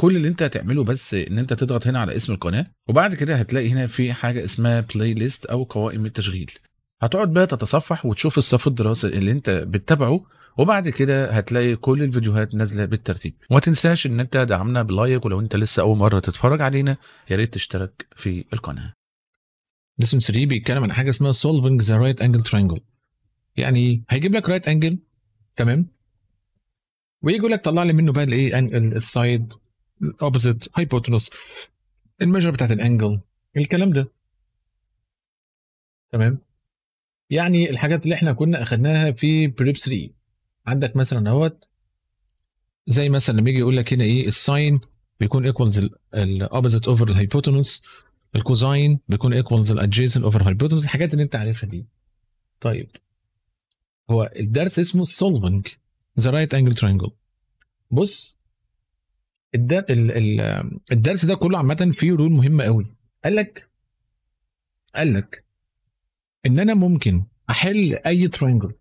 كل اللي انت هتعمله بس ان انت تضغط هنا على اسم القناه وبعد كده هتلاقي هنا في حاجه اسمها بلاي ليست او قوائم التشغيل هتقعد بقى تتصفح وتشوف الصف الدراسي اللي انت بتتابعه وبعد كده هتلاقي كل الفيديوهات نازله بالترتيب وما تنساش ان انت دعمنا بلايك ولو انت لسه اول مره تتفرج علينا يا ريت تشترك في القناه رسم 3 بيتكلم عن حاجه اسمها solving the right angle triangle يعني هيجيب لك رايت right انجل تمام ويجي يقول لك طلع لي منه بقى الايه السايد اوبوزيت هايبوتنوس المجرى بتاعت الانجل الكلام ده تمام يعني الحاجات اللي احنا كنا اخدناها في بريب 3 عندك مثلا اهوت زي مثلا لما يجي يقول لك هنا ايه الساين بيكون ايكوالز الاوبوزيت اوفر الهايبوتنوس الكوزاين بيكون ايكوالز الادجيسنت اوفر هايبوتنوس الحاجات اللي انت عارفها دي طيب هو الدرس اسمه سولفنج ذا رايت انجل ترينجل بص الدرس ده كله عامه فيه رول مهمه قوي قال لك قال لك ان انا ممكن احل اي ترينجل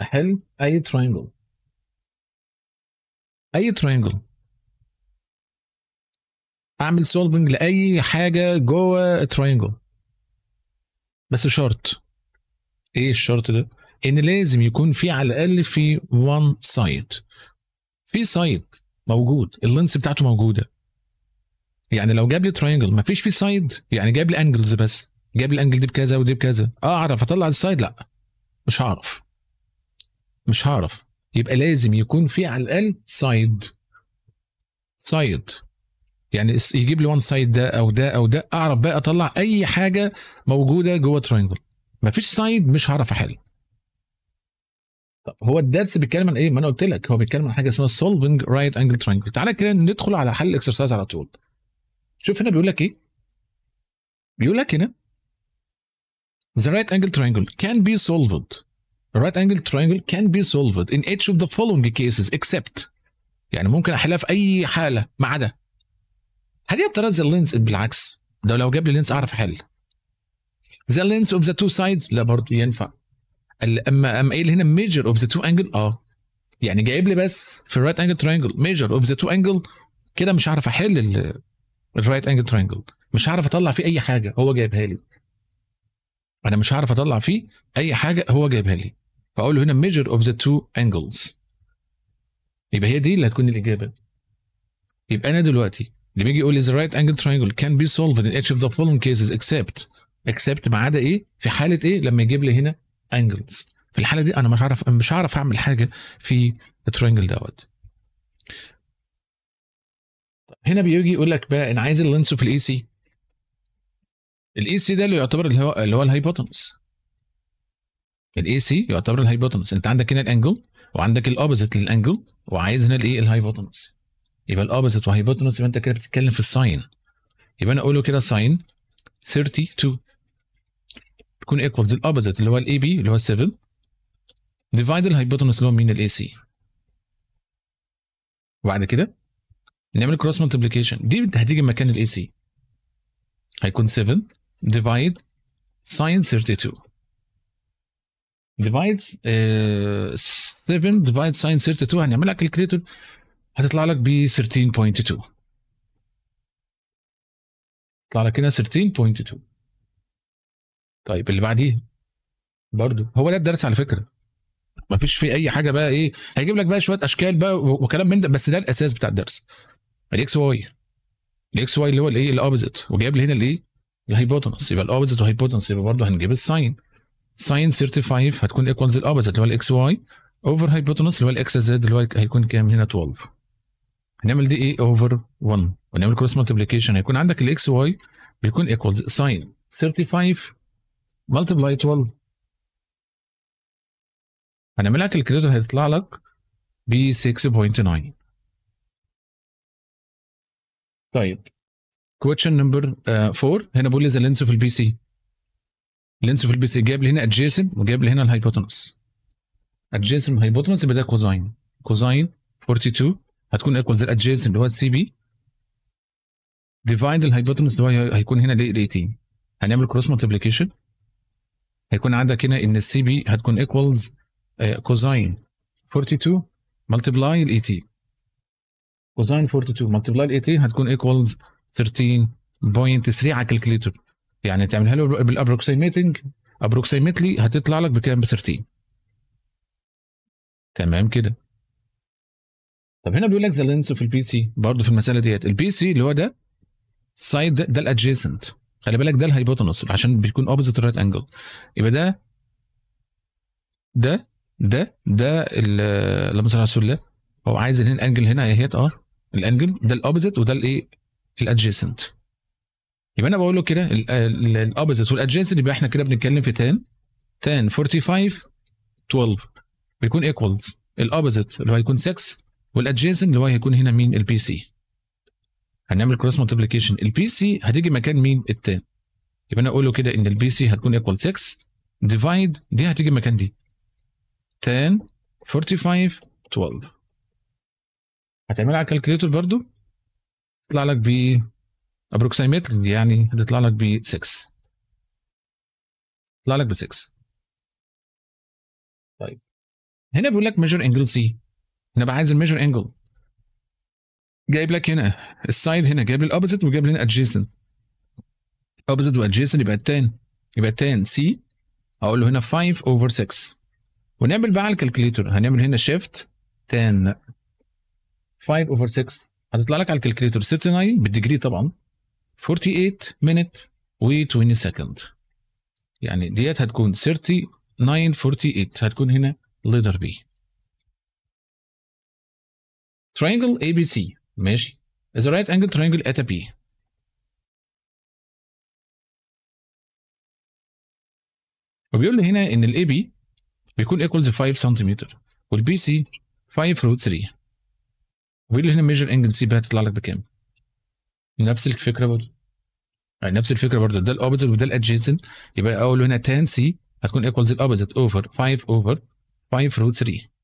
احل اي ترينجل اي ترينجل اعمل سولفنج لاي حاجه جوه ترينجل بس شرط ايه الشرط ده ان لازم يكون في على الاقل في وان سايد في سايد موجود اللينس بتاعته موجوده يعني لو جاب لي تراينجل ما فيش فيه سايد يعني جاب لي انجلز بس جاب لي انجل دي بكذا ودي بكذا اه اعرف اطلع السايد لا مش هعرف مش هعرف يبقى لازم يكون في على الاقل سايد سايد يعني يجيب لي وان سايد ده او ده او ده اعرف بقى اطلع اي حاجه موجوده جوه تراينجل مفيش سايد مش هعرف احل طب هو الدرس بيتكلم عن ايه؟ ما انا قلت لك هو بيتكلم عن حاجه اسمها سولفنج رايت انجل ترانجل تعالى كده ندخل على حل الاكسرسايز على طول شوف هنا بيقول لك ايه؟ بيقول لك هنا The right angle triangle can be solved. The right angle triangle can be solved in each of the following cases except يعني ممكن احلها في اي حاله ما عدا هل يا ترى the lens بالعكس ده لو جاب لي لينس اعرف احل the lens of the two sides لا برضه ينفع اما ام قايل هنا ميجر اوف ذا تو انجل اه يعني جايب لي بس في الرايت انجل ترينجل ميجر اوف ذا تو انجل كده مش هعرف احل الرايت انجل ترينجل مش هعرف اطلع فيه اي حاجه هو جايبها لي انا مش هعرف اطلع فيه اي حاجه هو جايبها لي فاقول له هنا ميجر اوف ذا تو انجلز يبقى هي دي اللي هتكون الاجابه يبقى انا دلوقتي اللي بيجي يقول لي ذا رايت انجل ترينجل كان بي سولفد ان اتش اوف ذا فولن كيسز اكسبت اكسبت ما عدا ايه في حاله ايه لما يجيب لي هنا انجلز في الحاله دي انا مش عارف مش هعرف اعمل حاجه في الترينجل دوت هنا بيجي يقول لك بقى انا عايز اللينس في الاي سي الاي سي ده اللي يعتبر اللي هو اللي هو الهايبوتنس الاي سي يعتبر الهايبوتنس انت عندك هنا الانجل وعندك الاوبوزيت للانجل وعايز هنا الايه الهايبوتنس يبقى الاوبوزيت وهايبوتنس يبقى انت كده بتتكلم في الساين يبقى انا اقول له كده ساين 32 تكون ايكوالز الاوبزيت اللي هو الاي بي اللي هو 7 ديفايد الهايبوتنس اللي هو مين الاي سي وبعد كده نعمل كروس ملتبليكيشن دي هتيجي مكان الاي سي هيكون 7 ديفايد ساين 32 ديفايد 7 ديفايد ساين 32 هنعملها كالكليتور هتطلع لك ب 13.2 طلع لك هنا 13.2 طيب اللي بعديه برضه هو ده الدرس على فكره ما فيش فيه اي حاجه بقى ايه هيجيب لك بقى شويه اشكال بقى وكلام من ده بس ده الاساس بتاع الدرس الاكس واي الاكس واي اللي هو الايه الاوبزيت وجايب لي هنا الايه الهايبوتنس يبقى الاوبزيت وهايبوتنس يبقى برضه هنجيب الساين ساين 35 هتكون ايكوالز الاوبزيت اللي هو الاكس واي اوفر هايبوتنس اللي هو الاكس زد اللي هو هيكون كام هنا 12 هنعمل دي ايه اوفر 1 ونعمل كروس مالتيبليكيشن هيكون عندك الاكس واي بيكون ايكوالز ساين 35 ملتبلاي 12 هنعمل لك الكريدت هيطلع لك ب 6.9 طيب كويشن نمبر 4 هنا بقول لي ذا لينس اوف البي سي لينس اوف البي سي جاب لي هنا ادجيسن وجاب لي هنا الهايبوتنس ادجيسن والهايبوتنس يبقى ده كوزاين كوزاين 42 هتكون ايكوال زي الادجيسن اللي هو السي بي ديفايند الهايبوتنس اللي هو هيكون هنا ل 18 هنعمل كروس مالتيبليكيشن هيكون عندك هنا ان السي بي هتكون ايكوالز كوزاين 42 ملتبلاي الاي تي كوزاين 42 ملتبلاي الاي تي هتكون ايكوالز 13.3 على الكالكليتر يعني تعملها له بالابروكسيميتنج ابروكسيميتلي هتطلع لك بكام ب 13 تمام كده طب هنا بيقول لك ذا لينس في البي سي برضه في المساله ديت البي سي اللي هو ده سايد ده, ده الادجيسنت خلي بالك ده الهايبوتنس عشان بيكون اوبزيت رايت انجل يبقى ده ده ده ده اللهم صل على رسول الله هو عايز ان انجل هنا اهيت اه الانجل ده الاوبزيت وده الايه الادجيسنت يبقى انا بقول له كده الاوبزيت والادجيسنت يبقى احنا كده بنتكلم في تان تان 45 12 بيكون ايكوالز الاوبزيت اللي هو هيكون 6 والادجيسنت اللي هو هيكون هنا مين البي سي هنعمل كروس مالتيبليكيشن البي سي هتيجي مكان مين التان يبقى انا اقول له كده ان البي سي هتكون ايكوال 6 ديفايد دي هتيجي مكان دي 10 45 12 هتعملها على الكالكليتور برضو يطلع لك ب ابروكسيميت يعني هتطلع لك ب 6 يطلع لك ب 6 طيب هنا بيقول لك ميجر انجل سي انا بقى عايز الميجر انجل جايب لك هنا السايد هنا جايب لي الاوبزيت وجايب لي هنا ادجيسنت اوبزيت وادجيسنت يبقى 10 يبقى 10 سي هقول له هنا 5 اوفر 6 ونعمل بقى على الكالكليتر هنعمل هنا شيفت 10 5 اوفر 6 هتطلع لك على الكالكليتر 69 بالديجري طبعا 48 مينت و20 سكند يعني ديت هتكون 39 48 هتكون هنا ليدر بي ترينجل ABC ماشي is a right angle triangle at a P وبيقول لي هنا ان الاي بي بيكون ايكوالز 5 سنتيمتر والبي سي 5 روت 3 وبيقول لي هنا ميجر انجل سي بي هتطلع لك بكام؟ نفس الفكره برضه يعني نفس الفكره برضه ده الاوبزيت وده الادجيسنت يبقى اول هنا 10 سي هتكون ايكوالز الاوبزيت اوفر 5 اوفر 5 روت 3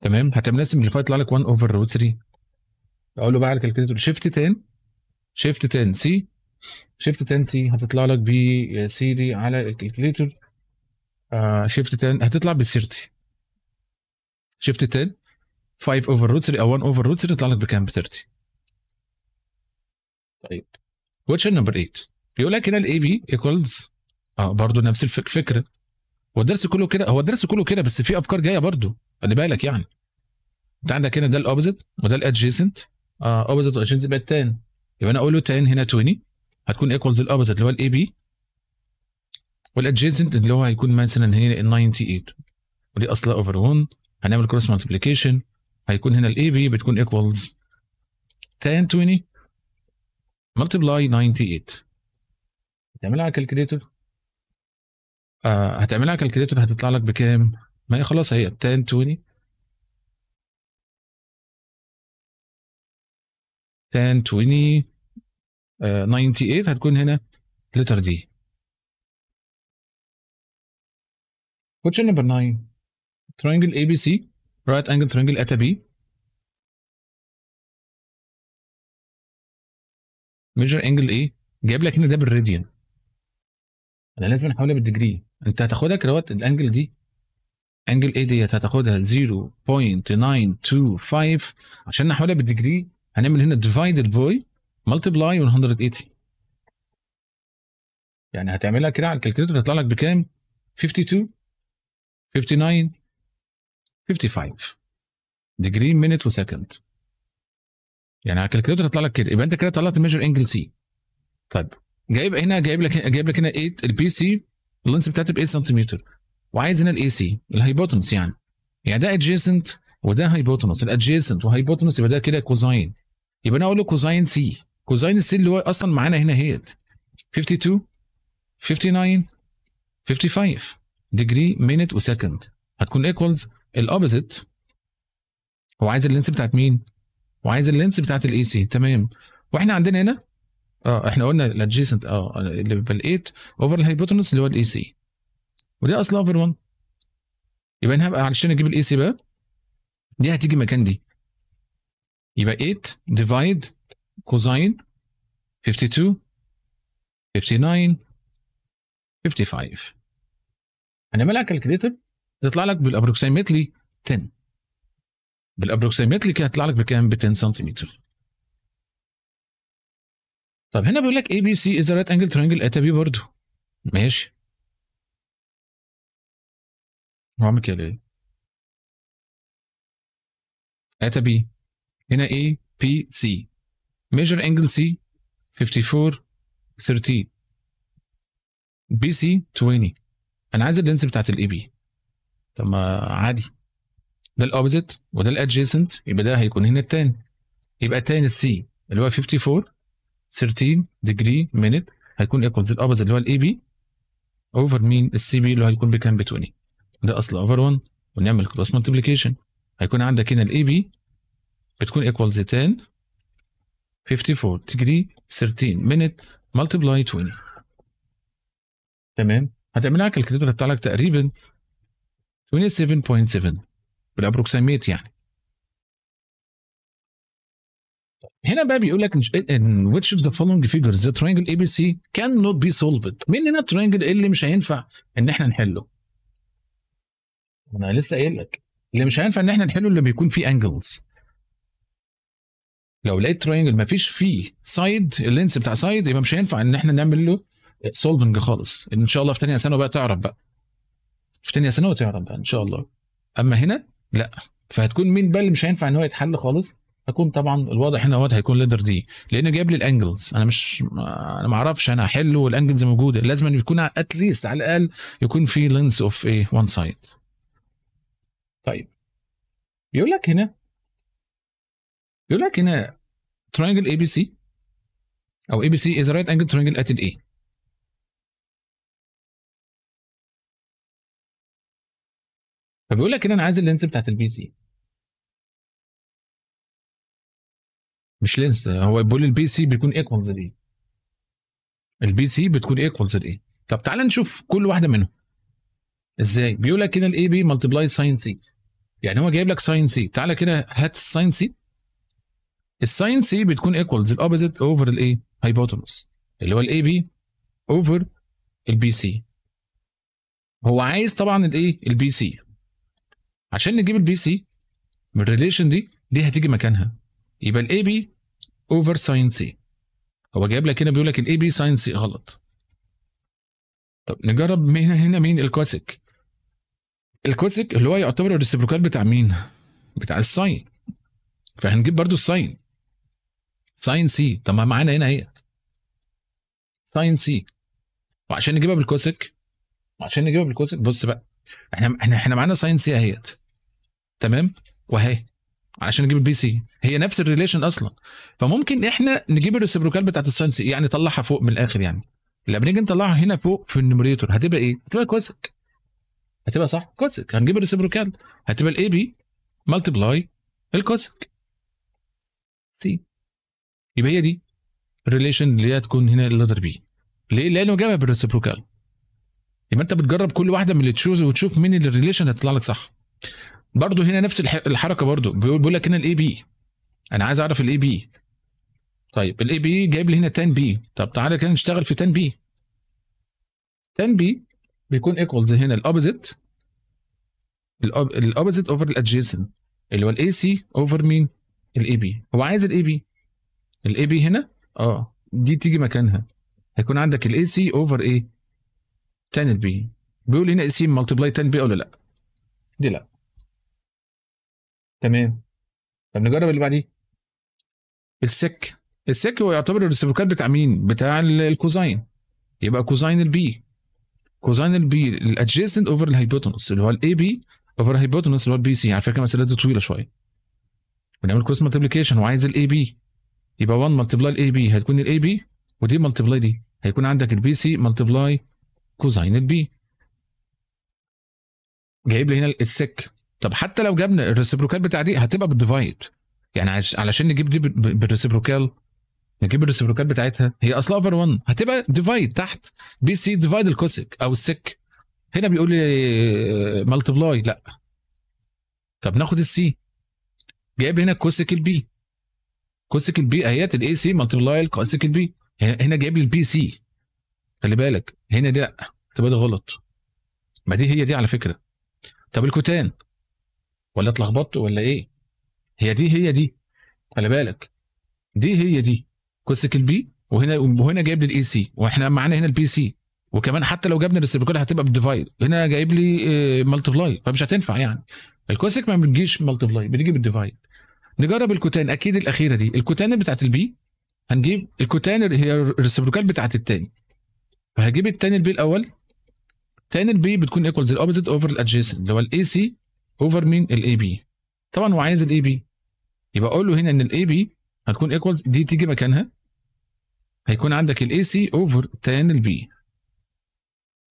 تمام هتنقسم الفايل يطلع لك 1 اوفر روت 3 اقول له بقى على الكالكليتور شيفت 10 شيفت 10 سي شيفت 10 سي هتطلع لك ب سي دي على الكالكليتور شيفت 10 هتطلع ب 30 شيفت 10 5 اوفر روت 3 او 1 اوفر روت 3 يطلع لك بكام ب 30 طيب كويشن نمبر 8 بيقول لك هنا الاي بي ايكوالز اه برضه نفس الفكره هو الدرس كله كده هو الدرس كله كده بس في افكار جايه برضه خلي بالك يعني انت عندك هنا ده الاوبزيت وده الادجيسنت اوبزيت وادجيسنت يبقى 10 يبقى انا اقول له 10 هنا 20 هتكون ايكوالز الاوبزيت اللي هو الاي بي والادجيسنت اللي هو هيكون مثلا هنا 98 ودي اصلها اوفر 1 هنعمل كروس مالتبليكيشن هيكون هنا الاي بي بتكون ايكوالز 10 20 مالتبلاي 98 هتعملها على الكالكليتر آه هتعملها على الكالكليتر هتطلع لك بكام؟ ما هي خلاص هي 10 20 10 20 ناينتي 98 هتكون هنا لتر دي نمبر ناين 9 اي ABC سي رايت انجل ترينجل اتا B ميجر انجل A جايب لك هنا ده بالراديان انا لازم احولها بالديجري انت هتاخدها كده الانجل دي انجل اي ديت هتاخدها 0.925 عشان نحولها بالديجري هنعمل هنا ديفايدد باي ملتبلاي 180 يعني هتعملها كده على الكالكوليتر هيطلع لك بكام 52 59 55 ديجري مينت وسكند يعني على الكالكوليتر هيطلع لك كده يبقى انت كده طلعت ميجر انجل سي طيب جايب هنا جايب لك جايب لك هنا 8 البي سي اللينس بتاعتي ب 8 سنتيمتر وعايز هنا الاي سي الهايبوتنس يعني يعني ده ادجيسنت وده هايبوتنس الادجيسنت وهايبوتنس يبقى ده كده كوزاين يبقى انا اقول له كوزاين سي كوزاين السي اللي هو اصلا معانا هنا هيت 52 59 55 ديجري مينت وسكند هتكون ايكوالز الاوبزيت هو عايز اللينس بتاعت مين؟ وعايز اللينس بتاعت الاي سي تمام واحنا عندنا هنا اه احنا قلنا الادجيسنت اه اللي بالايت اوفر الهايبوتنس اللي هو الاي سي ودي اصل لافر 1 يبقى انا هبقى علشان اجيب الاي سي بقى دي هتيجي مكان دي يبقى 8 ديفايد كوزاين 52 59 55 هنعملها كالكليتر تطلع لك بالابروكسيمتلي 10 بالابروكسيمتلي كده هتطلع لك بكام؟ ب 10 سنتيمتر طب هنا بيقول لك اي بي سي از رايت انجل ترينجل بي برضه ماشي هو نعم عامل كده ليه؟ اتا بي هنا A P C ميجر انجل C 54 13 بي سي 20 انا عايز اللينس بتاعت الاي بي طب ما عادي ده الاوبزيت وده الادجيسنت يبقى ده هيكون هنا التاني يبقى تاني السي اللي هو 54 13 ديجري مينت هيكون ايكوالز الاوبزيت اللي هو الاي بي اوفر مين السي بي اللي هيكون بكام ب 20 ده اصل اوفر 1 ونعمل كروس مالتيبليكيشن هيكون عندك هنا الاي بي بتكون ايكوالز 10 54 تجري 13 مينت ملتبلاي 20 تمام هتعمل لك كالكليتر هتطلع لك تقريبا 27.7 بالابروكسيميت يعني هنا بقى بيقول لك ان which of the following figures the triangle ABC cannot be solved مين هنا الترينجل اللي مش هينفع ان احنا نحله انا لسه قايل لك اللي مش هينفع ان احنا نحله اللي بيكون فيه انجلز لو لقيت تراينجل فيش فيه سايد اللينس بتاع سايد يبقى مش هينفع ان احنا نعمل له سولفنج خالص ان شاء الله في ثانيه ثانوي بقى تعرف بقى في ثانيه ثانوي تعرف بقى ان شاء الله اما هنا لا فهتكون مين بقى اللي مش هينفع ان هو يتحل خالص هكون طبعا الواضح هنا هو هيكون ليدر دي لانه جايب لي الانجلز انا مش انا ما اعرفش انا هحله والانجلز موجوده لازم يكون اتليست على الاقل يكون في لينس اوف ايه وان سايد طيب بيقول لك هنا بيقول لك هنا بي ABC او ABC سي از رايت انجل ترينجل ات A فبيقول لك هنا انا عايز اللينس بتاعت البي سي مش لينس هو بيقول البي سي بيكون ايكوالز لايه البي سي بتكون ايكوالز لايه طب تعالى نشوف كل واحده منهم ازاي بيقول لك هنا الاي بي ملتبلاي ساين سي يعني هو جايب لك ساين سي تعالى كده هات الساين سي الساين سي بتكون ايكوالز الاوبوزيت اوفر الايه هايبوتنس اللي هو الاي بي اوفر البي سي هو عايز طبعا الايه البي سي عشان نجيب البي سي من الريليشن دي دي هتيجي مكانها يبقى الاي بي اوفر ساين سي هو جايب لك هنا بيقول لك الاي بي ساين سي غلط طب نجرب هنا هنا مين الكلاسيك الكوسك اللي هو يعتبر الريسبروكال بتاع مين؟ بتاع الساين فهنجيب برضو الساين ساين سي طب ما معانا هنا اهي ساين سي وعشان نجيبها بالكوسك وعشان نجيبها بالكوسك بص بقى احنا احنا احنا معانا ساين سي اهيت تمام وهي عشان نجيب البي سي هي نفس الريليشن اصلا فممكن احنا نجيب الريسبروكال بتاعت الساين سي يعني نطلعها فوق من الاخر يعني لما نيجي نطلعها هنا فوق في النوميريتور هتبقى ايه؟ هتبقى كوسك هتبقى صح كوسك هنجيب الريسبروكال هتبقى الاي بي ملتبلاي الكوسك سي يبقى هي دي الريليشن اللي هي تكون هنا اللادر بي ليه؟ لانه جابها بالريسبروكال يبقى انت بتجرب كل واحده من اللي تشوز وتشوف مين الريليشن هتطلع لك صح برضه هنا نفس الحركه برضه بيقول لك هنا الاي بي انا عايز اعرف الاي بي طيب الاي بي جايب لي هنا 10 بي طب تعالى كده نشتغل في 10 بي 10 بي بيكون ايكوالز هنا الاوبزيت الاوبزيت اوفر الادجيسنت اللي هو الاي سي اوفر مين الاي بي هو عايز الاي بي الاي بي هنا اه دي تيجي مكانها هيكون عندك الاي سي اوفر ايه تان البي بيقول هنا اي سي ملتبلاي تان بي ولا لا دي لا تمام طب نجرب اللي بعديه السك السك هو يعتبر الريسيبروكال بتاع مين بتاع الكوزاين يبقى كوزاين البي كوزاينال بي الادجيسنت اوفر الهايبوتنس اللي هو الاي بي اوفر الهايبوتنس اللي هو البي سي على فكره المساله دي طويله شويه بنعمل كروس مالتيبليكيشن وعايز الاي بي يبقى 1 ملتبلاي الاي بي هتكون الاي بي ودي ملتبلاي دي هيكون عندك البي سي ملتبلاي كوزاين البي جايب لي هنا السك طب حتى لو جبنا الريسبروكال بتاع دي هتبقى بالديفايد يعني علشان نجيب دي بالريسبروكال نجيب الريسبروكات بتاعتها هي اصلا اوفر 1 هتبقى ديفايد تحت بي سي ديفايد الكوسك او السك هنا بيقول لي ملتبلاي آه، لا طب ناخد السي جايب هنا كوسك البي كوسك البي اهيت الاي سي ملتبلاي الكوسك البي هنا جايب لي البي سي خلي بالك هنا دي لا تبقى دي غلط ما دي هي دي على فكره طب الكوتان ولا اتلخبطت ولا ايه هي دي هي دي خلي بالك دي هي دي كوسك البي وهنا وهنا جايب لي الاي سي واحنا معانا هنا البي سي وكمان حتى لو جبنا الريسبيكول هتبقى بالديفايد هنا جايب لي ملتبلاي آه، فمش هتنفع يعني الكوسك ما بتجيش ملتبلاي بتجي بالديفايد نجرب الكوتان اكيد الاخيره دي الكوتان بتاعت البي هنجيب الكوتان هي الريسبيكال بتاعت التاني فهجيب التاني البي الاول تاني البي بتكون ايكوالز الاوبزيت اوفر الادجيسنت اللي هو الاي سي اوفر مين الاي بي طبعا هو عايز الاي بي يبقى اقول له هنا ان الاي بي هتكون ايكوالز دي تيجي مكانها هيكون عندك الاي سي اوفر تان البي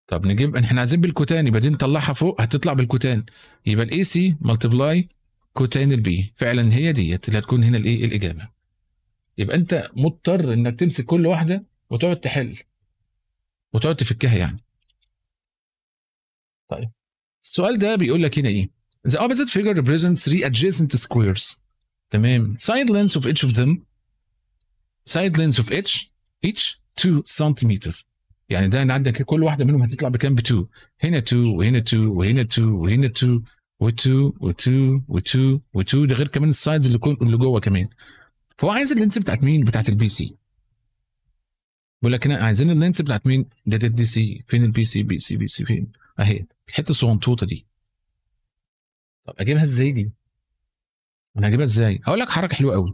طب نجيب احنا عايزين بالكوتان يبقى دي نطلعها فوق هتطلع بالكوتان يبقى الاي سي ملتبلاي كوتان البي فعلا هي ديت اللي هتكون هنا الايه الاجابه يبقى انت مضطر انك تمسك كل واحده وتقعد تحل وتقعد تفكها يعني طيب السؤال ده بيقول لك هنا ايه The opposite figure represents three adjacent squares تمام side lengths of each of them side lengths of each each 2 سنتيمتر يعني ده عندك كل واحده منهم هتطلع بكام ب 2 هنا 2 وهنا 2 وهنا 2 وهنا 2 و2 و2 و2 و2 ده غير كمان السايدز اللي اللي جوه كمان فهو عايز اللينس بتاعت مين؟ بتاعت البي سي بيقول لك هنا عايزين اللينس بتاعت مين؟ ده دي سي فين البي سي بي سي بي سي فين؟ اهي الحته الصغنطوطه دي طب اجيبها ازاي دي؟ انا هجيبها ازاي؟ هقول لك حركه حلوه قوي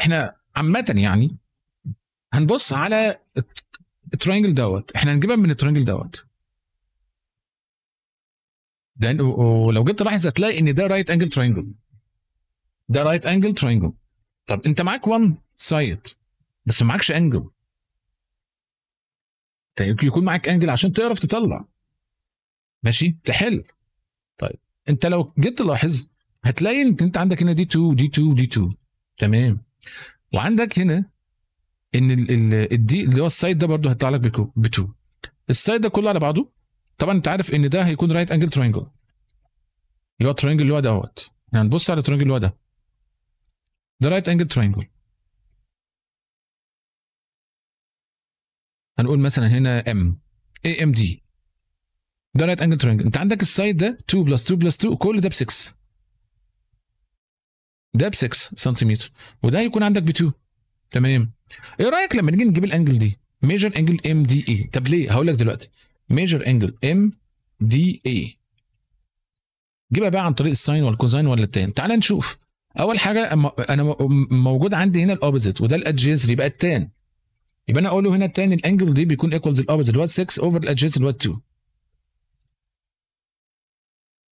احنا عامة يعني هنبص على الترينجل دوت احنا هنجيبها من الترينجل دوت ده ولو جيت تلاحظ هتلاقي ان ده رايت انجل ترينجل ده رايت انجل ترينجل طب انت معاك 1 سايد بس ما معكش انجل طيب يكون معاك انجل عشان تعرف تطلع ماشي تحل طيب انت لو جيت تلاحظ هتلاقي ان انت عندك هنا دي 2 دي 2 دي 2 تمام وعندك هنا ان الدي اللي هو السايد ده برضه هيطلع لك ب 2 السايد ده كله على بعضه طبعا انت عارف ان ده هيكون رايت انجل ترينجل اللي هو الترينجل اللي هو يعني هنبص على الترينجل اللي هو ده ده رايت انجل ترينجل هنقول مثلا هنا ام اي ام دي ده رايت انجل ترينجل انت عندك السايد ده 2 بلس 2 بلس 2 كل ده ب 6 ده ب 6 سنتيمتر وده هيكون عندك ب 2 تمام ايه رايك لما نيجي نجيب الانجل دي ميجر انجل ام دي اي طب ليه هقول لك دلوقتي ميجر انجل ام دي اي جيبها بقى عن طريق الساين والكوزاين ولا التان تعال نشوف اول حاجه انا موجود عندي هنا الاوبزيت وده الادجيسري يبقى التان يبقى انا اقول له هنا التان الانجل دي بيكون ايكوالز الاوبزيت اللي هو 6 اوفر الادجيز اللي هو 2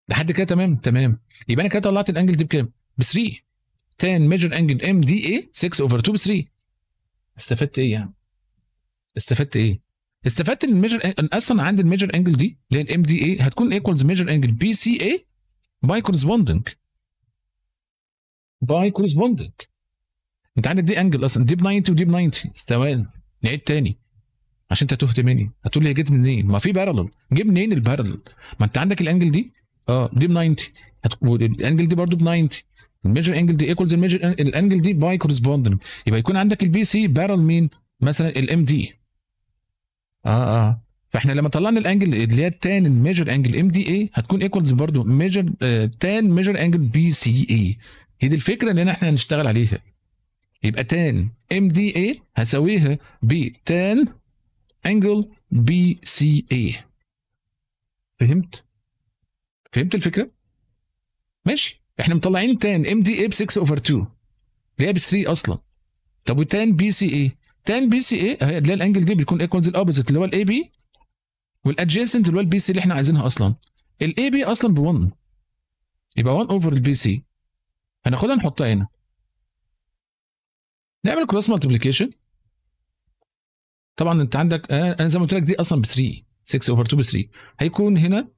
لحد كده تمام تمام يبقى انا كده طلعت الانجل دي بكام؟ ب 3 تان ميجر انجل ام دي اي 6 اوفر 2 ب 3 استفدت ايه يعني استفدت ايه استفدت ان الميجر ان اصلا عندي الميجر انجل دي اللي هي الام دي اي هتكون ايكوالز ميجر انجل بي سي اي باي كورسبوندنج باي كورسبوندنج انت عندك دي انجل اصلا دي ب 90 ودي ب 90 استوان نعيد تاني عشان انت تهت مني هتقول لي جيت منين ما في بارلل جه منين البارلل ما انت عندك الانجل دي اه دي ب 90 والانجل دي برضو ب 90 الميجر انجل دي ايكوالز الميجر الانجل دي باي كورسبوندنج يبقى يكون عندك البي سي بارل مين مثلا الام دي اه اه فاحنا لما طلعنا الانجل اللي هي التان الميجر انجل ام دي اي هتكون ايكوالز برضو ميجر تان ميجر انجل بي سي اي هي دي الفكره اللي احنا هنشتغل عليها يبقى تان ام دي اي هساويها تان انجل بي سي اي فهمت؟ فهمت الفكره؟ ماشي احنا مطلعين 10 ام دي اي ب 6 اوفر 2 اللي هي ب 3 اصلا طب و10 بي سي اي 10 بي سي اي هي اللي هي الانجل دي بتكون ايكوالز الاوبوزيت اللي هو الاي بي والادجيسنت اللي هو البي سي اللي احنا عايزينها اصلا الاي بي اصلا ب 1 يبقى 1 اوفر البي سي هناخدها نحطها هنا نعمل كروس مالتبليكيشن طبعا انت عندك آه، انا زي ما قلت لك دي اصلا ب 3 6 اوفر 2 ب 3 هيكون هنا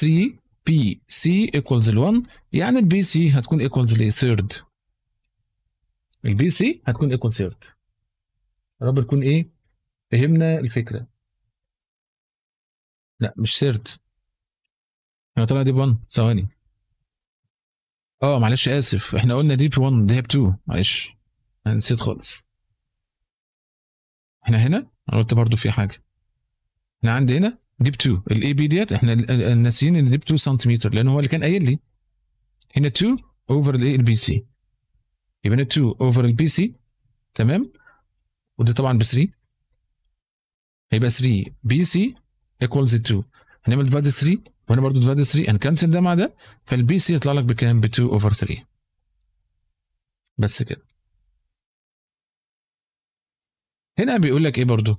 3 بي سي ايكوالز ال 1 يعني البي سي هتكون ايكوالز لثيرد ثيرد البي سي هتكون ايكوال ثيرد يا رب تكون ايه فهمنا الفكره لا مش ثيرد انا طلع دي ب 1 ثواني اه معلش اسف احنا قلنا دي ب 1 دي ب 2 معلش انا نسيت خالص احنا هنا انا قلت برضو في حاجه احنا عندي هنا ديب 2 الاي بي ديت احنا ناسيين ان ديب 2 سنتيمتر لان هو اللي كان قايل لي هنا 2 اوفر الاي البي سي يبقى هنا 2 اوفر البي سي تمام وده طبعا ب 3 هيبقى 3 بي سي ايكوالز 2 هنعمل ديفايد 3 وهنا برضه ديفايد 3 هنكنسل ده مع ده فالبي سي يطلع لك بكام ب 2 اوفر 3 بس كده هنا بيقول لك ايه برضه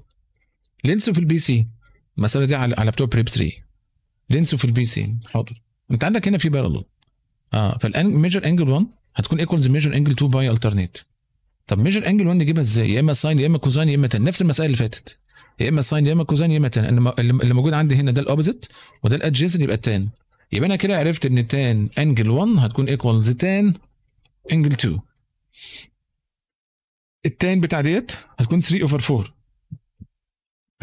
لينس في البي سي المساله دي على على بتوع بريب 3 لينسوا في البي سي حاضر انت عندك هنا في بارلل اه فالان ميجر انجل 1 هتكون ايكوالز ميجر انجل 2 باي الترنيت طب ميجر انجل 1 نجيبها ازاي يا اما ساين يا اما كوزاين يا اما تان نفس المساله اللي فاتت يا اما ساين يا اما كوزاين يا اما تان اللي موجود عندي هنا ده الاوبزيت وده الادجيسن يبقى تان يبقى انا كده عرفت ان تان انجل 1 هتكون ايكوالز تان انجل 2 التان بتاع ديت هتكون 3 اوفر 4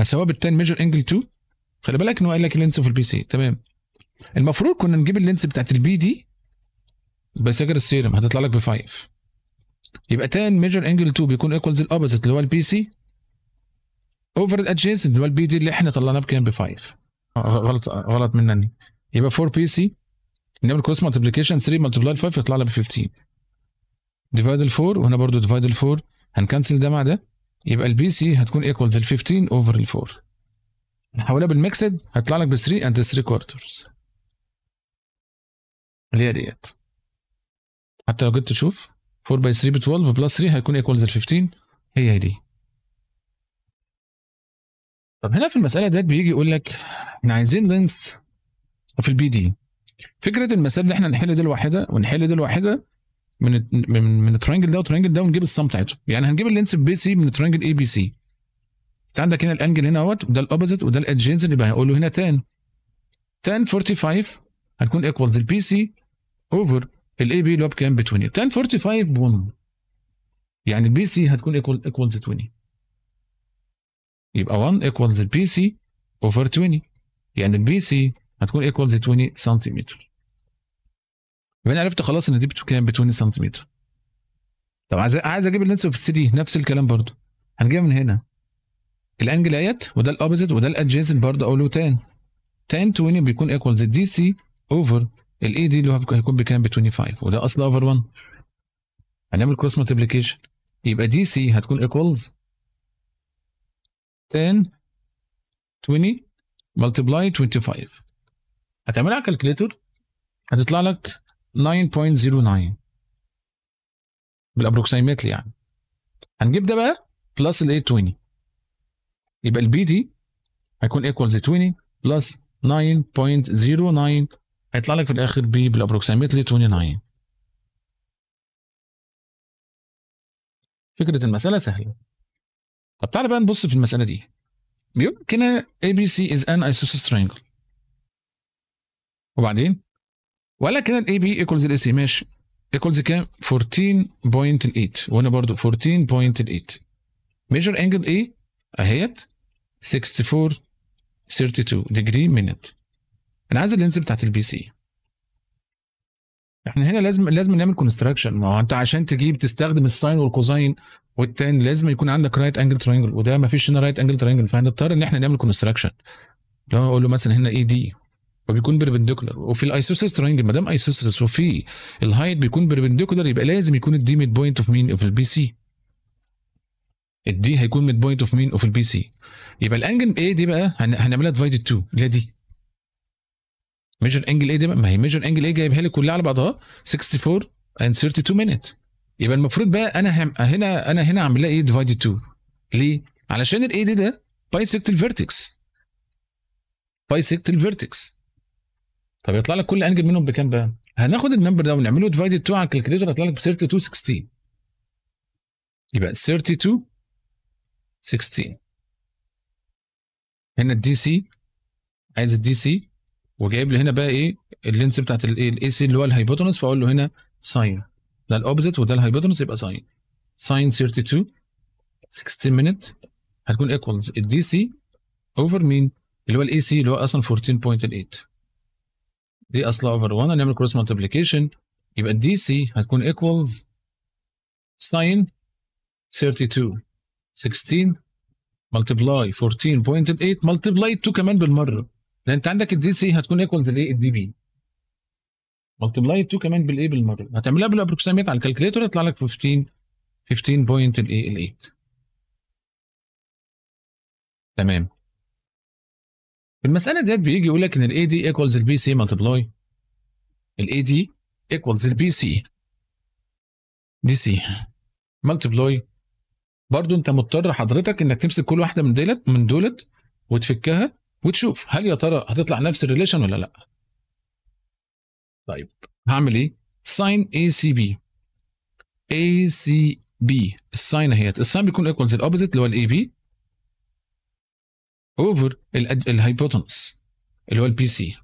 بال10 ميجر انجل 2 خلي بالك ان هو قال لك اللينس في البي سي تمام المفروض كنا نجيب اللينس بتاعت البي دي بسجل السيرم هتطلع لك ب 5 يبقى تان ميجر انجل 2 بيكون ايكوالز الاوبوزيت اللي هو البي سي اوفر الادجيسنت اللي هو البي دي اللي احنا طلعناه بكام ب 5 غلط غلط مني يبقى 4 بي سي نعمل كروس مالتبليكيشن 3 مالتبلاي 5 يطلع لنا ب 15 ديفايد ال 4 وهنا برضه ديفايد ال 4 هنكنسل ده مع ده يبقى البي سي هتكون ايكوالز ال 15 اوفر ال 4 نحولها بالميكسد هيطلع لك ب 3 اند 3 كوارترز اللي هي ديت حتى لو جيت تشوف 4 باي 3 ب 12 بلس 3 هيكون ايكوالز ال 15 هي دي طب هنا في المساله ديت بيجي يقول لك احنا عايزين لينس في البي دي فكره المساله اللي احنا نحل دي الواحده ونحل دي الواحده من من من الترينجل ده والترينجل ده ونجيب السم بتاعته يعني هنجيب اللينس بي سي من الترينجل اي بي سي انت عندك هنا الانجل هنا اهوت وده الاوبوزيت وده الادجينز يبقى هنقول له هنا تان تان 45 هتكون ايكوالز البي سي اوفر الاي بي اللي هو بكام ب 20 تان 45 1 يعني البي سي هتكون ايكوال ايكوالز 20 يبقى 1 ايكوالز البي سي اوفر 20 يعني البي سي هتكون ايكوالز 20 سنتيمتر يبقى انا عرفت خلاص ان دي بكام ب 20 سنتيمتر طب عايز عايز اجيب اللينس اوف 3 نفس الكلام برضو هنجيبها من هنا الانجل ايت وده الاوبزيت وده الادجيسنت برضو اقول له تان تان 20 بيكون زي دي سي اوفر الاي دي اللي هو هيكون بكام ب 25 وده اصل اوفر 1 هنعمل كروس مالتيبليكيشن يبقى دي سي هتكون ايكوالز 10 20 ملتبلاي 25 هتعملها على الكالكليتور هتطلع لك 9.09 بالابروكسيمتلي يعني هنجيب ده بقى بلس ال 20 يبقى البي دي هيكون ايكوالز 20 بلس 9.09 هيطلع لك في الاخر بي بالابروكسيمتلي 29 فكره المساله سهله طب تعالى بقى نبص في المساله دي بيقول لك هنا ABC is an isosceles triangle وبعدين وقال هنا الاي بي ايكولز الاي سي ماشي ايكولز كام 14.8 وهنا برضو 14.8 ميجر انجل ايه اهيت 64 32 ديجري مينت انا عايز اللينز بتاعت البي سي احنا هنا لازم لازم نعمل كونستراكشن ما هو انت عشان تجيب تستخدم الساين والكوزين والتان لازم يكون عندك رايت انجل ترينجل وده ما فيش هنا رايت انجل ترينجل فهنضطر ان احنا نعمل كونستراكشن لو اقول له مثلا هنا اي دي فبيكون بربنديكولار وفي الايسوسيس ترينجل ما دام ايسوسيس وفي الهايت بيكون بربنديكولار يبقى لازم يكون الدي ميد بوينت اوف مين اوف البي سي الدي هيكون ميد بوينت اوف مين اوف البي سي يبقى الانجل ايه دي بقى هنعملها ديفايد تو اللي دي ميجر انجل ايه دي بقى ما هي ميجر انجل ايه جايبها لي كلها على بعضها 64 اند 32 minute يبقى المفروض بقى انا هم... هنا انا هنا عامل لها ايه ديفايد تو ليه؟ علشان الاي دي ده بايسكت الفيرتكس بايسكت الفيرتكس طب يطلع لك كل انجل منهم بكام بقى؟ هناخد النمبر ده ونعمله ديفايد 2 على الكالكليتر هيطلع لك ب 3216 يبقى 32 16 هنا الدي سي عايز الدي سي وجايب لي هنا بقى ايه اللينس بتاعت الايه الاي سي اللي هو الهايبوتنس فاقول له هنا ساين ده الاوبزيت وده الهايبوتنس يبقى ساين ساين 32 16 مينت هتكون ايكوالز الدي سي اوفر مين اللي هو الاي سي اللي هو اصلا 14.8 دي اصلها اوفر 1 هنعمل كروس مالتيبليكيشن يبقى الدي سي هتكون ايكوالز ساين 32 16 ملتبلاي 14.8 ملتبلاي 2 كمان بالمره لان انت عندك الدي سي هتكون ايكوالز الايه الدي بي ملتبلاي 2 كمان بالايه بالمره هتعملها بالابروكسيميت على الكالكليتور يطلع لك 15 15.8 تمام المساله ديت بيجي يقول لك ان الاي دي ايكوالز البي سي ملتبلاي الاي دي ايكوالز البي سي دي سي ملتبلاي برضه انت مضطر حضرتك انك تمسك كل واحده من دولت من دولت وتفكها وتشوف هل يا ترى هتطلع نفس الريليشن ولا لا طيب هعمل ايه ساين اي سي بي اي سي بي الساين اهيت الساين بيكون ايكوالز الاوبوزيت اللي هو الاي بي اوفر الهايبوتنس اللي هو البي سي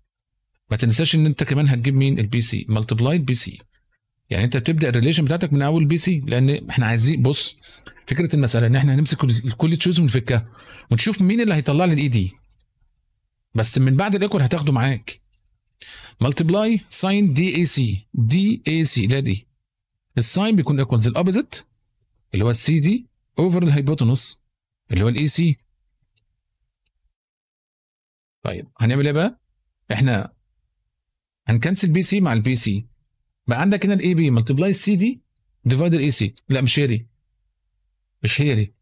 ما تنساش ان انت كمان هتجيب مين البي سي ملتبلايد بي سي يعني انت بتبدا الريليشن بتاعتك من اول بي سي لان احنا عايزين بص فكره المساله ان احنا هنمسك كل تشوز ونفكها ونشوف مين اللي هيطلع لي الاي دي e بس من بعد الايكوال هتاخده معاك ملتبلاي ساين دي اي سي دي اي سي لا دي الساين بيكون ايكوالز الاوبزيت اللي هو السي دي اوفر الهايبوتنس اللي هو الاي سي e طيب هنعمل ايه بقى؟ احنا هنكنسل بي سي مع البي سي بقى عندك هنا الاي بي ملتبلاي السي دي ديفايد الاي سي لا مش هيري مش هيري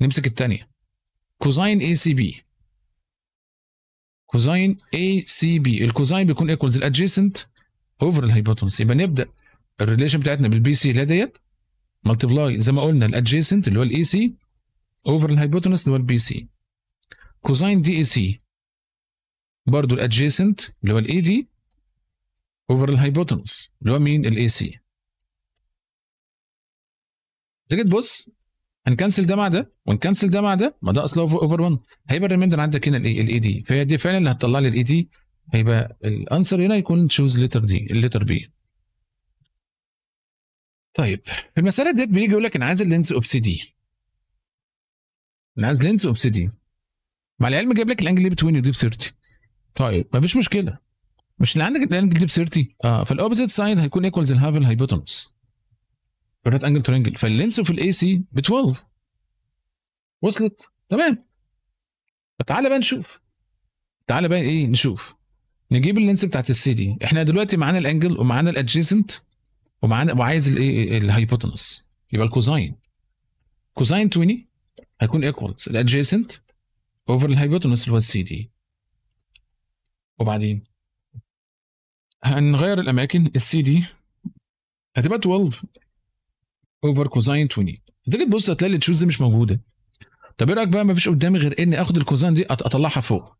نمسك الثانيه كوزاين اي سي بي كوزاين اي سي بي الكوزاين بيكون ايكوالز الادجيسنت اوفر الهايبوتنس يبقى نبدا الريليشن بتاعتنا بالبي سي اللي ديت ملتبلاي زي ما قلنا الادجيسنت اللي هو الاي سي اوفر الهايبوتنس اللي هو البي سي كوزاين دي اي سي برضو الادجيسنت اللي هو الاي دي اوفر الهايبوتنس اللي هو مين الاي سي تيجي تبص هنكنسل ده مع ده ونكنسل ده مع ده ما ده اصلا اوفر 1 هيبقى الريميندر عندك هنا الاي دي فهي دي فعلا اللي هتطلع لي الاي دي هيبقى الانسر هنا يكون تشوز لتر دي اللتر بي طيب في المساله ديت بيجي يقول لك انا عايز اللينس اوف سي دي انا عايز لينس اوف سي دي مع العلم جايب لك الانجل بتوين يو دي ب 30 طيب مفيش مشكله مش اللي عندك الانجل جنب سيرتي اه فالاوبزيت سايد هيكون ايكوالز الهاف الهايبوتنس الريت انجل ترينجل فاللينس في الاي سي ب 12 وصلت تمام فتعالى بقى نشوف تعالى بقى ايه نشوف نجيب اللينس بتاعت السي دي احنا دلوقتي معانا الانجل ومعانا الادجيسنت ومعانا وعايز الايه الهايبوتنس يبقى الكوزاين كوزاين 20 هيكون ايكوالز الادجيسنت اوفر الهايبوتنس اللي هو السي دي وبعدين هنغير الاماكن السي دي هتبقى 12 اوفر كوزاين 20 هتيجي تبص هتلاقي التشوز دي مش موجوده طب ايه رايك بقى ما فيش قدامي غير اني اخد الكوزاين دي اطلعها فوق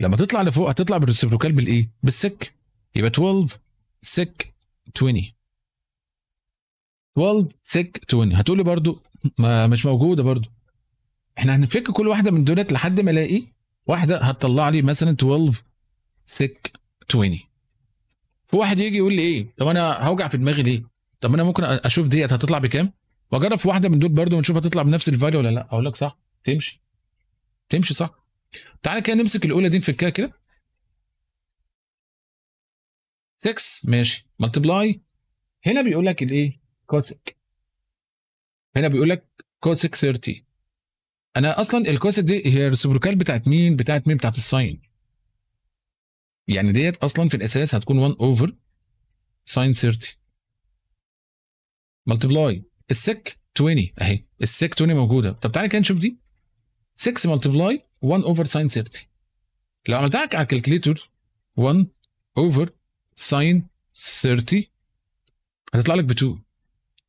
لما تطلع لفوق هتطلع بالريسبروكال بالايه؟ بالسك يبقى 12 سك 20 12 سك 20 هتقولي برضو ما مش موجوده برضو احنا هنفك كل واحده من دولت لحد ما الاقي واحده هتطلع لي مثلا 12 سك 20 فواحد يجي يقول لي ايه طب انا هوجع في دماغي ليه طب انا ممكن اشوف ديت هتطلع بكام واجرب في واحده من دول برده ونشوف هتطلع بنفس الفاليو ولا لا اقول لك صح تمشي تمشي صح تعالى كده نمسك الاولى دي نفكها كده 6 ماشي ملتبلاي هنا بيقول لك الايه كوسك هنا بيقول لك كوسك 30 انا اصلا الكوست دي هي الريسبروكال بتاعت مين بتاعت مين بتاعت الساين يعني ديت اصلا في الاساس هتكون 1 اوفر ساين 30 ملتبلاي السك 20 اهي السك 20 موجوده طب تعالى كده نشوف دي 6 ملتبلاي 1 اوفر ساين 30 لو عملتها على الكالكليتور 1 اوفر ساين 30 هتطلع لك ب 2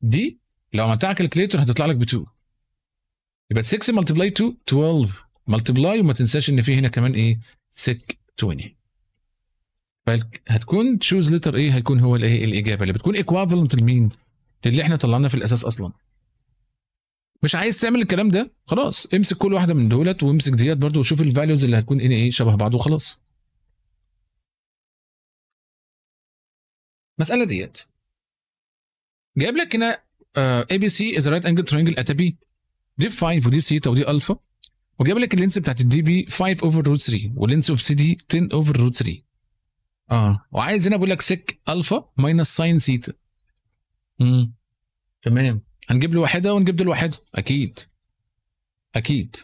دي لو عملتها على الكالكليتور هتطلع لك ب 2 يبقى 6 ملتبلاي 2 12 ملتبلاي وما تنساش ان في هنا كمان ايه سك 20 فهتكون تشوز لتر ايه هيكون هو الايه الاجابه اللي بتكون ايكوفالنت لمين؟ للي احنا طلعناه في الاساس اصلا. مش عايز تعمل الكلام ده خلاص امسك كل واحده من دولت وامسك ديت برده وشوف الفاليوز اللي هتكون إيه؟, ايه شبه بعض وخلاص. المساله ديت جايب لك هنا اي بي سي از رايت انجل ترينجل ات بي دي 5 ودي سيتا ودي الفا وجاب لك اللينس بتاعت الدي بي 5 اوفر روت 3 واللينس اوف سي دي 10 اوفر روت 3 اه وعايز هنا بقول لك سك الفا ماينس ساين سيتا امم تمام هنجيب له واحده ونجيب له واحده اكيد اكيد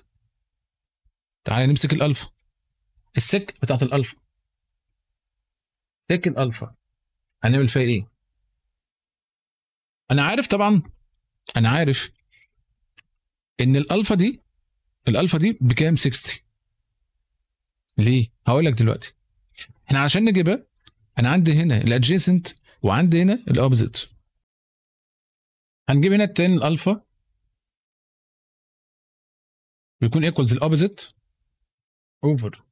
تعالى نمسك الالفا السك بتاعت الالفا سك الالفا هنعمل فيها ايه انا عارف طبعا انا عارف ان الالفا دي الالفا دي بكام 60 ليه هقول لك دلوقتي احنا عشان نجيبها انا عندي هنا الادجيسنت وعندي هنا الاوبزيت هنجيب هنا التان الالفا بيكون ايكوالز الاوبزيت اوفر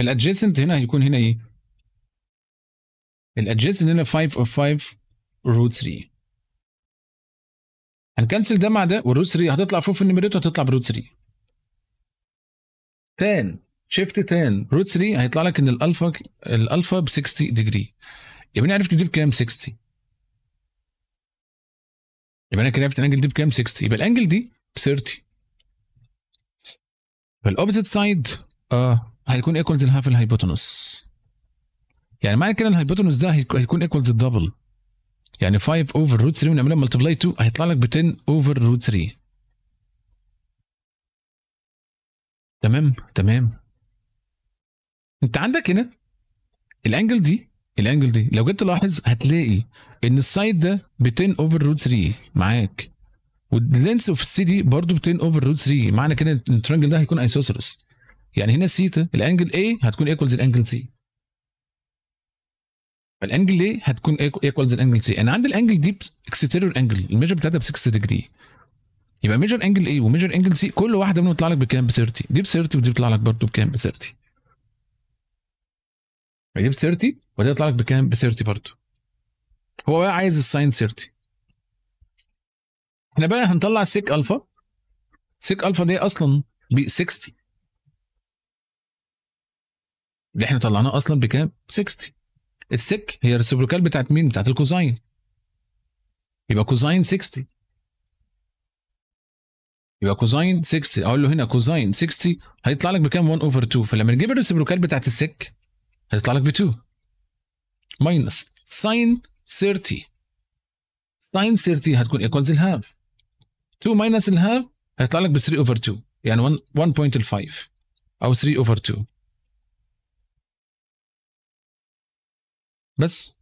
الادجيسنت هنا هيكون هنا ايه الادجيسنت هنا 5 اوف 5 روت 3 هنكنسل ده مع ده والروت 3 هتطلع فوق في النمريتور هتطلع بروت 3 تان شيفت تان روت 3 هيطلع لك ان الالفا الالفا ب 60 ديجري يبقى انا عرفت دي بكام 60 يبقى انا كده عرفت الانجل دي بكام 60 يبقى الانجل دي ب 30 فالاوبزيت سايد اه هيكون ايكوالز الهاف الهايبوتنس يعني معنى كده الهايبوتنس ده هيكون ايكوالز الدبل يعني 5 اوفر روت 3 ونعملها ملتبلاي 2 هيطلع لك ب 10 اوفر روت 3 تمام تمام انت عندك هنا الانجل دي الانجل دي لو جيت تلاحظ هتلاقي ان السايد ده ب 10 اوفر روت 3 معاك واللينس اوف السي دي برضه ب 10 اوفر روت 3 معنى كده ان الترانجل ده هيكون ايسوسرس يعني هنا سيتا الانجل A هتكون ايكوالز الانجل سي فالانجل دي هتكون ايكوالز الانجل سي انا عندي الانجل دي اكستيريور انجل الميجر بتاعتها ب 60 ديجري يبقى ميجر انجل ايه وميجر انجل سي كل واحده منهم تطلع لك بكام ب 30 دي ب 30 ودي بتطلع لك برضه بكام ب 30 دي ب 30 ودي بتطلع لك بكام ب 30 برضه هو بقى عايز الساين 30 احنا بقى هنطلع سيك الفا سيك الفا دي اصلا ب 60 اللي احنا طلعناه اصلا بكام 60 السك هي الريسبروكال بتاعت مين؟ بتاعت الكوزاين يبقى كوزاين 60 يبقى كوزاين 60 اقول له هنا كوزاين 60 هيطلع لك بكام 1 اوفر 2 فلما نجيب الريسبروكال بتاعت السك هيطلع لك ب 2 ماينس ساين 30 ساين 30 هتكون ايكوالز الهاف 2 ماينس الهاف هيطلع لك ب 3 اوفر 2 يعني 1.5 او 3 اوفر 2 Was?